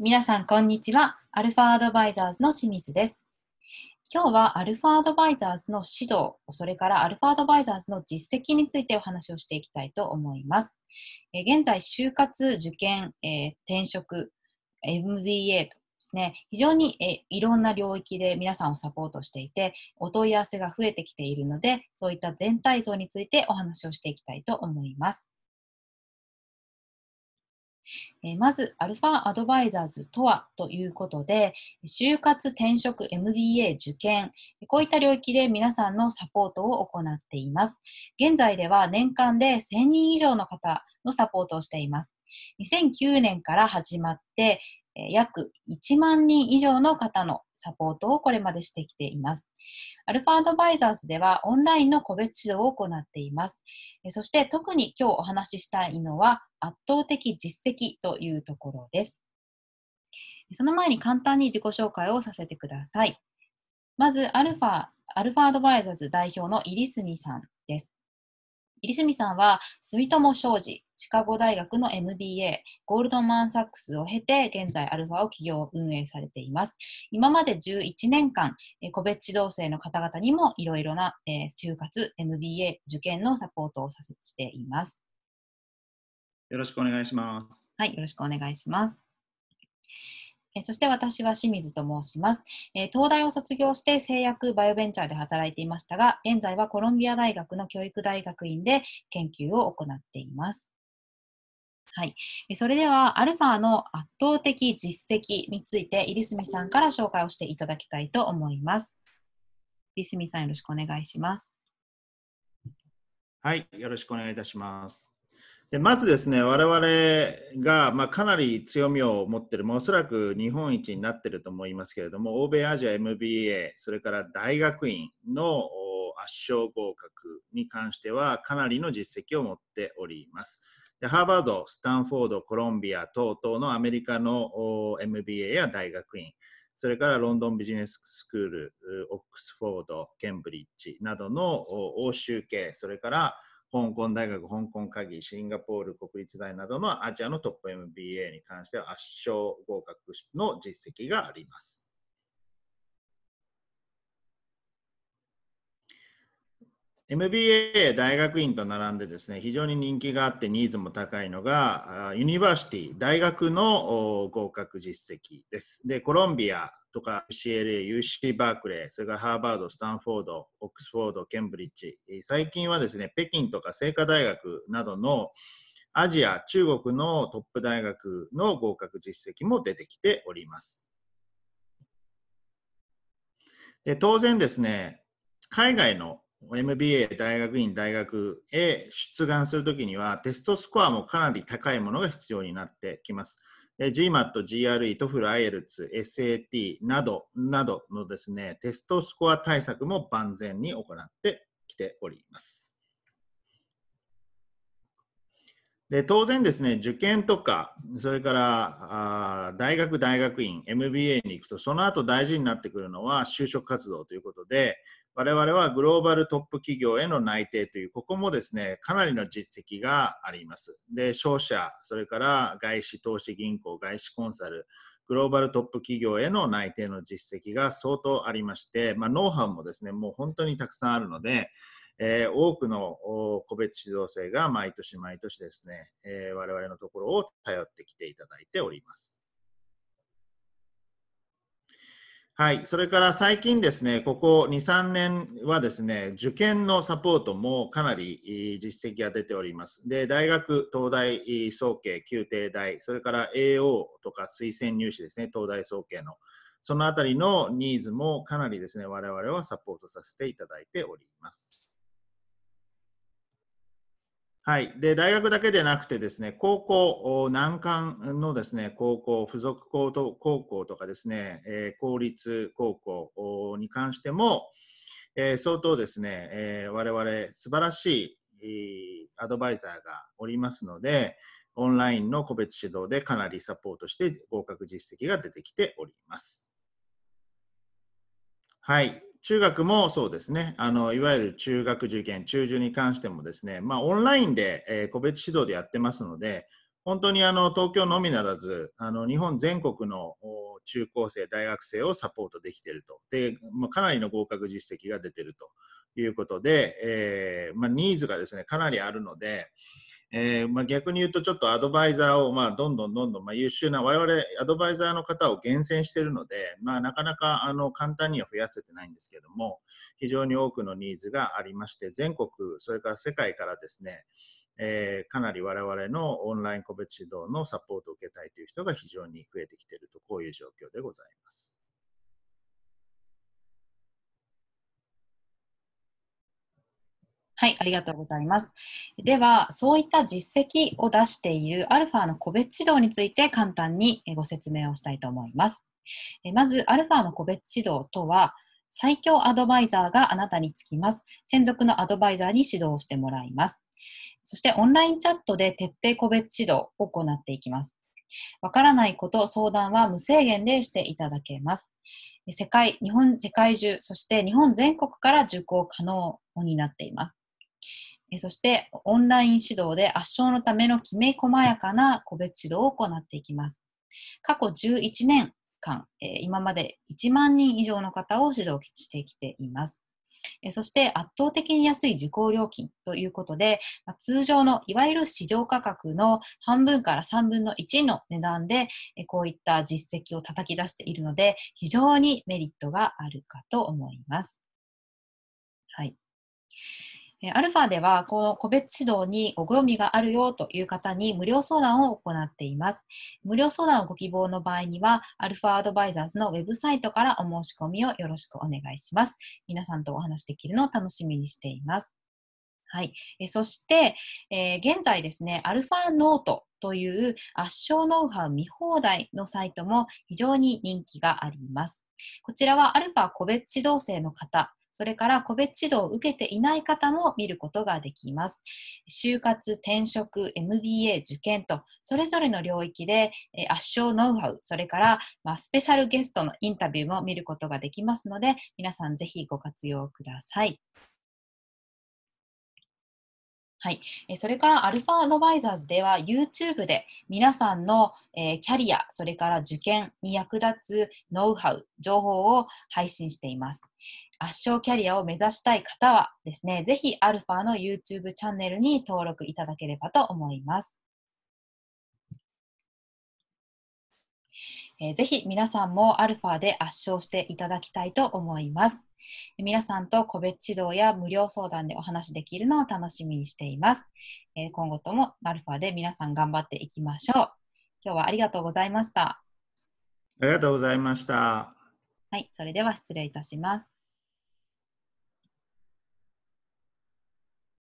皆さん、こんにちは。アルファアドバイザーズの清水です。今日はアルファアドバイザーズの指導、それからアルファアドバイザーズの実績についてお話をしていきたいと思います。え現在、就活、受験、え転職、MBA とですね、非常にえいろんな領域で皆さんをサポートしていて、お問い合わせが増えてきているので、そういった全体像についてお話をしていきたいと思います。えまず、アルファアドバイザーズとはということで、就活、転職、MBA、受験、こういった領域で皆さんのサポートを行っています。現在では年間で1000人以上の方のサポートをしています。2009年から始まって、約1万人以上の方のサポートをこれまでしてきています。アルファアドバイザーズではオンラインの個別指導を行っています。そして特に今日お話ししたいのは圧倒的実績というところです。その前に簡単に自己紹介をさせてください。まず、アルファ、アルファアドバイザーズ代表の入リさんです。入住さんは住友商事、シカゴ大学の MBA、ゴールドマン・サックスを経て、現在アルファを企業運営されています。今まで11年間、個別指導生の方々にもいろいろな、え就活、MBA、受験のサポートをさせています。よろしくお願いします。はい、よろしくお願いします。えそして私は清水と申します、え東大を卒業して製薬バイオベンチャーで働いていましたが、現在はコロンビア大学の教育大学院で研究を行っています。はい、それではアルファの圧倒的実績について入住さんから紹介をしていただきたいと思います。入住さんよろしくお願いします。はい、よろしくお願いいたします。でまずですね、我々が、まあ、かなり強みを持っている、まあ、おそらく日本一になっていると思いますけれども、欧米アジア MBA、それから大学院の圧勝合格に関しては、かなりの実績を持っております。でハーバード、スタンフォード、コロンビア等々のアメリカの MBA や大学院、それからロンドンビジネススクール、オックスフォード、ケンブリッジなどの欧州系、それから香港大学、香港会議、シンガポール国立大などのアジアのトップ MBA に関しては圧勝合格の実績があります。MBA 大学院と並んでですね非常に人気があってニーズも高いのがユニバーシティ大学の合格実績ですでコロンビアとか CLA、UC バークレー、それからハーバード、スタンフォード、オックスフォード、ケンブリッジ、最近はですね北京とか清華大学などのアジア、中国のトップ大学の合格実績も出てきております。で当然ですね、海外の MBA 大学院大学へ出願するときにはテストスコアもかなり高いものが必要になってきます。GMAT、GRE、t o f l IELTS、SAT などなどのですね、テストスコア対策も万全に行ってきております。で当然ですね、受験とか、それからあ大学、大学院、MBA に行くと、その後大事になってくるのは就職活動ということで、我々はグローバルトップ企業への内定という、ここもですね、かなりの実績があります。で、商社、それから外資投資銀行、外資コンサル、グローバルトップ企業への内定の実績が相当ありまして、まあ、ノウハウもですね、もう本当にたくさんあるので、えー、多くの個別指導生が毎年毎年ですね、えー、我々のところを頼ってきていただいております。はい、それから最近ですね、ここ2、3年はですね、受験のサポートもかなり実績が出ております。で、大学、東大、総計、旧帝大、それから AO とか推薦入試ですね、東大総計の。そのあたりのニーズもかなりですね、我々はサポートさせていただいております。はい、で大学だけでなくてですね高校難関のですね高校付属高等高校とかですね、えー、公立高校に関しても、えー、相当ですね、えー、我々素晴らしい、アドバイザーがおりますのでオンラインの個別指導でかなりサポートして合格実績が出てきております。はい、中学もそうですねあの、いわゆる中学受験、中旬に関してもですね、まあ、オンラインで、えー、個別指導でやってますので、本当にあの東京のみならず、あの日本全国の中高生、大学生をサポートできていると、でまあ、かなりの合格実績が出ているということで、えー、まあ、ニーズがですねかなりあるので、えー、まあ、逆に言うとちょっとアドバイザーを、まあ、どんどんどんどん、まあ、優秀な我々アドバイザーの方を厳選しているので、まあ、なかなかあの簡単には増やせてないんですけども非常に多くのニーズがありまして全国それから世界からですね、えー、かなり我々のオンライン個別指導のサポートを受けたいという人が非常に増えてきているとこういう状況でございます。はい、ありがとうございます。では、そういった実績を出しているアルファの個別指導について簡単にご説明をしたいと思います。まず、アルファの個別指導とは、最強アドバイザーがあなたにつきます。専属のアドバイザーに指導してもらいます。そして、オンラインチャットで徹底個別指導を行っていきます。わからないこと、相談は無制限でしていただけます。世界、日本、世界中、そして日本全国から受講可能になっています。そしてオンライン指導で圧勝のためのきめ細やかな個別指導を行っていきます。過去11年間、今まで1万人以上の方を指導してきています。そして圧倒的に安い受講料金ということで、通常のいわゆる市場価格の半分から3分の1の値段で、こういった実績を叩き出しているので、非常にメリットがあるかと思います。はい。アルファでは、この個別指導にご興味があるよという方に無料相談を行っています。無料相談をご希望の場合には、アルファアドバイザーズのウェブサイトからお申し込みをよろしくお願いします。皆さんとお話できるのを楽しみにしています。はい。えそして、えー、現在ですね、アルファノートという圧勝ノウハウ見放題のサイトも非常に人気があります。こちらはアルファ個別指導生の方それから個別指導を受けていない方も見ることができます。就活、転職、MBA、受験と、それぞれの領域で圧勝ノウハウ、それから、まスペシャルゲストのインタビューも見ることができますので、皆さんぜひご活用ください。はい、それからアルファアドバイザーズでは YouTube で皆さんの、えキャリア、それから受験に役立つノウハウ、情報を配信しています。圧勝キャリアを目指したい方はですね、ぜひァの YouTube チャンネルに登録いただければと思います。えー、ぜひ皆さんもァで圧勝していただきたいと思います。皆さんと個別指導や無料相談でお話できるのを楽しみにしています。えー、今後ともアルファで皆さん頑張っていきましょう。今日はありがとうございました。ありがとうございました。はい、それでは失礼いたします。